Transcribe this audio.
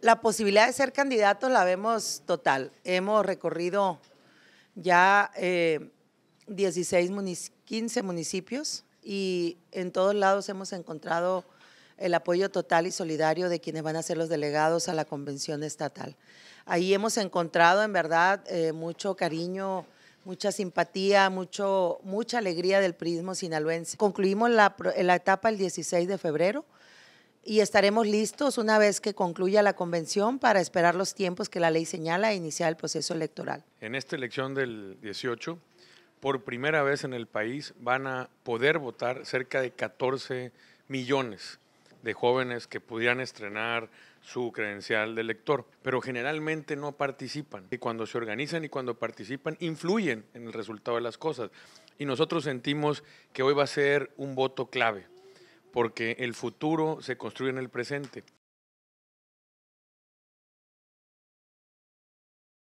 La posibilidad de ser candidato la vemos total. Hemos recorrido ya 16, eh, 15 municipios y en todos lados hemos encontrado el apoyo total y solidario de quienes van a ser los delegados a la convención estatal. Ahí hemos encontrado en verdad eh, mucho cariño, mucha simpatía, mucho, mucha alegría del prismo sinaloense. Concluimos la, la etapa el 16 de febrero y estaremos listos una vez que concluya la convención para esperar los tiempos que la ley señala e iniciar el proceso electoral. En esta elección del 18, por primera vez en el país van a poder votar cerca de 14 millones de jóvenes que pudieran estrenar su credencial de elector, pero generalmente no participan. Y cuando se organizan y cuando participan, influyen en el resultado de las cosas. Y nosotros sentimos que hoy va a ser un voto clave porque el futuro se construye en el presente.